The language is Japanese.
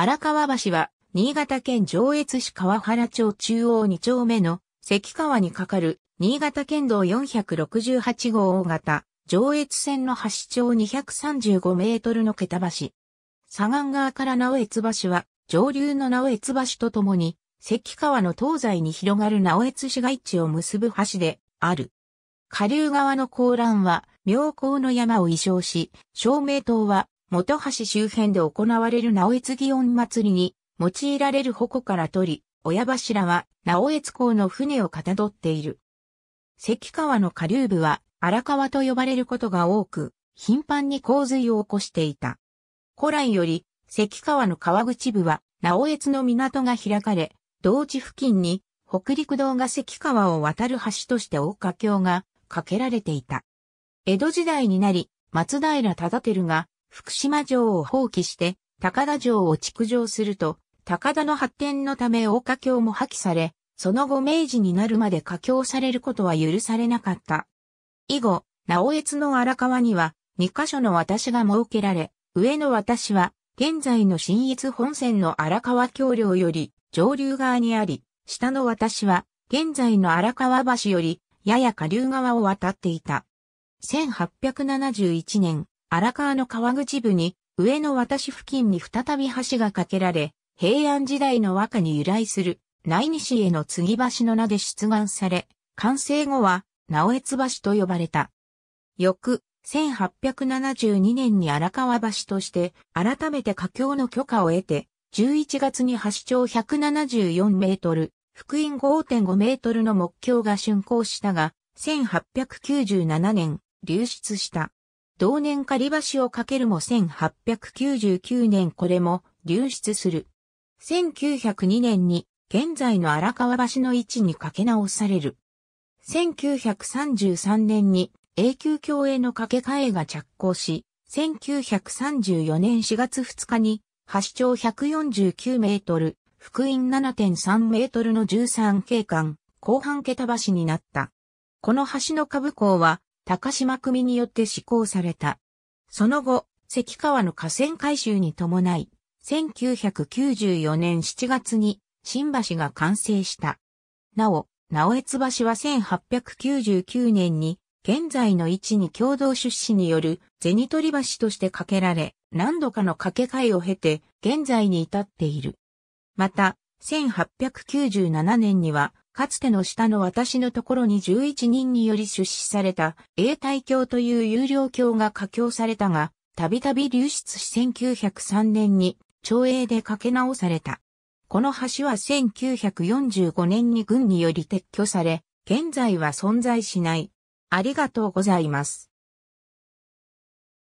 荒川橋は、新潟県上越市川原町中央2丁目の関川に架かる新潟県道468号大型上越線の橋長235メートルの桁橋。左岸側から直越橋は上流の直越橋とともに関川の東西に広がる直越市街地を結ぶ橋である。下流側の高欄は妙高の山を移称し、照明塔は元橋周辺で行われる直越祇園祭に用いられる矛から取り、親柱は直越港の船をかたどっている。関川の下流部は荒川と呼ばれることが多く、頻繁に洪水を起こしていた。古来より関川の川口部は直越の港が開かれ、同地付近に北陸道が関川を渡る橋として大架橋が架けられていた。江戸時代になり、松平忠輝が福島城を放棄して、高田城を築城すると、高田の発展のため大華橋も破棄され、その後明治になるまで華経されることは許されなかった。以後、直越の荒川には、2カ所の私が設けられ、上の私は、現在の新越本線の荒川橋梁より上流側にあり、下の私は、現在の荒川橋より、やや下流側を渡っていた。1871年、荒川の川口部に、上野渡し付近に再び橋が架けられ、平安時代の和歌に由来する、内西への継ぎ橋の名で出願され、完成後は、直江津橋と呼ばれた。翌、1872年に荒川橋として、改めて架橋の許可を得て、11月に橋長174メートル、福音5.5メートルの目標が竣工したが、1897年、流出した。同年り橋をかけるも1899年これも流出する。1902年に現在の荒川橋の位置にかけ直される。1933年に永久橋への架け替えが着工し、1934年4月2日に橋長149メートル、福音7.3メートルの13景観、後半桁橋になった。この橋の下部港は、高島組によって施行された。その後、関川の河川改修に伴い、1994年7月に新橋が完成した。なお、直江津橋は1899年に現在の位置に共同出資による銭取橋として架けられ、何度かの架け替えを経て現在に至っている。また、1897年にはかつての下の私のところに11人により出資された、永代教という有料教が架強されたが、たびたび流出し1903年に、朝営でかけ直された。この橋は1945年に軍により撤去され、現在は存在しない。ありがとうございます。